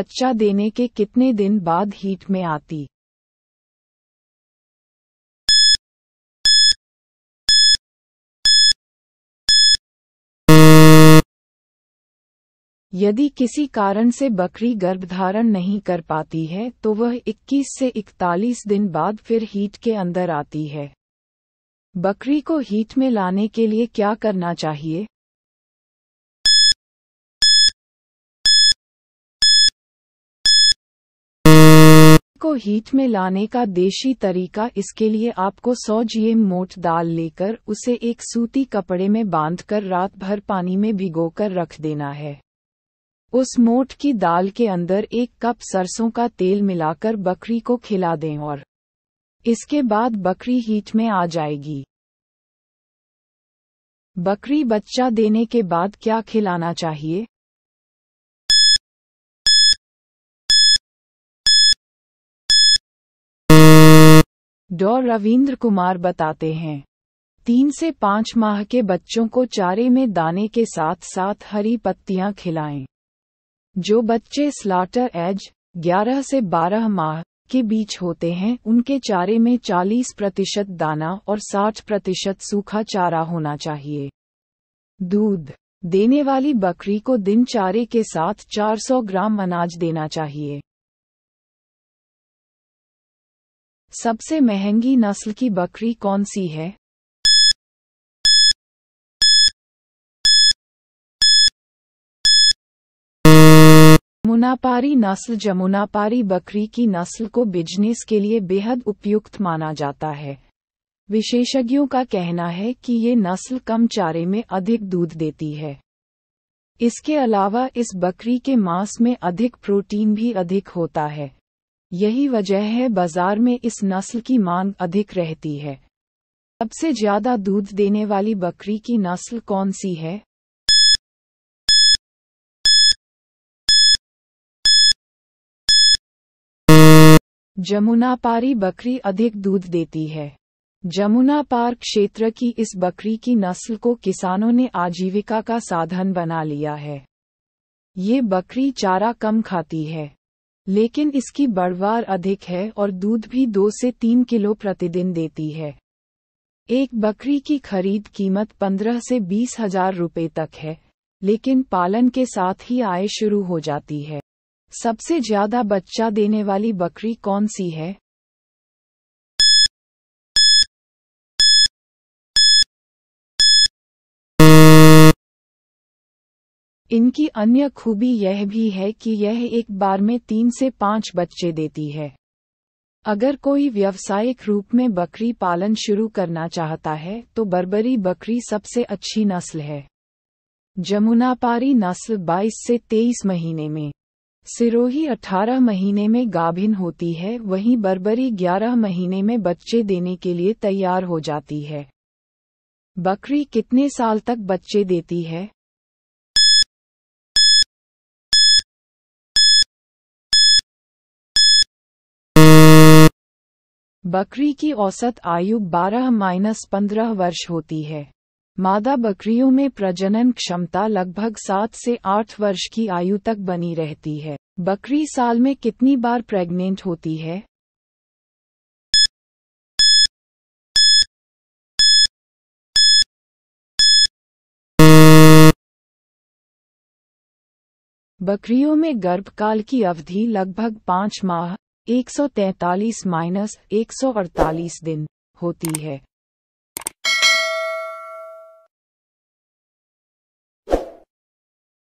बच्चा देने के कितने दिन बाद हीट में आती यदि किसी कारण से बकरी गर्भधारण नहीं कर पाती है तो वह 21 से 41 दिन बाद फिर हीट के अंदर आती है बकरी को हीट में लाने के लिए क्या करना चाहिए को हीट में लाने का देशी तरीका इसके लिए आपको 100 जीएम मोट दाल लेकर उसे एक सूती कपड़े में बांधकर रात भर पानी में भिगोकर रख देना है उस मोट की दाल के अंदर एक कप सरसों का तेल मिलाकर बकरी को खिला दें और इसके बाद बकरी हीट में आ जाएगी बकरी बच्चा देने के बाद क्या खिलाना चाहिए डॉ रविंद्र कुमार बताते हैं तीन से पाँच माह के बच्चों को चारे में दाने के साथ साथ हरी पत्तियां खिलाएं। जो बच्चे स्लाटर एज 11 से 12 माह के बीच होते हैं उनके चारे में 40 प्रतिशत दाना और 60 प्रतिशत सूखा चारा होना चाहिए दूध देने वाली बकरी को दिन चारे के साथ 400 ग्राम अनाज देना चाहिए सबसे महंगी नस्ल की बकरी कौन सी है मुनापारी नस्ल जमुनापारी बकरी की नस्ल को बिजनेस के लिए बेहद उपयुक्त माना जाता है विशेषज्ञों का कहना है कि ये नस्ल कम चारे में अधिक दूध देती है इसके अलावा इस बकरी के मांस में अधिक प्रोटीन भी अधिक होता है यही वजह है बाजार में इस नस्ल की मांग अधिक रहती है सबसे ज्यादा दूध देने वाली बकरी की नस्ल कौन सी है जमुनापारी बकरी अधिक दूध देती है जमुनापार क्षेत्र की इस बकरी की नस्ल को किसानों ने आजीविका का साधन बना लिया है ये बकरी चारा कम खाती है लेकिन इसकी बढ़वार अधिक है और दूध भी दो से तीन किलो प्रतिदिन देती है एक बकरी की खरीद कीमत पंद्रह से बीस हजार रुपये तक है लेकिन पालन के साथ ही आय शुरू हो जाती है सबसे ज्यादा बच्चा देने वाली बकरी कौन सी है इनकी अन्य खूबी यह भी है कि यह एक बार में तीन से पाँच बच्चे देती है अगर कोई व्यावसायिक रूप में बकरी पालन शुरू करना चाहता है तो बर्बरी बकरी सबसे अच्छी नस्ल है जमुनापारी नस्ल 22 से 23 महीने में सिरोही 18 महीने में गाभिन होती है वहीं बर्बरी 11 महीने में बच्चे देने के लिए तैयार हो जाती है बकरी कितने साल तक बच्चे देती है बकरी की औसत आयु 12 माइनस पंद्रह वर्ष होती है मादा बकरियों में प्रजनन क्षमता लगभग सात से आठ वर्ष की आयु तक बनी रहती है बकरी साल में कितनी बार प्रेग्नेंट होती है बकरियों में गर्भकाल की अवधि लगभग पाँच माह 143 माइनस 148 दिन होती है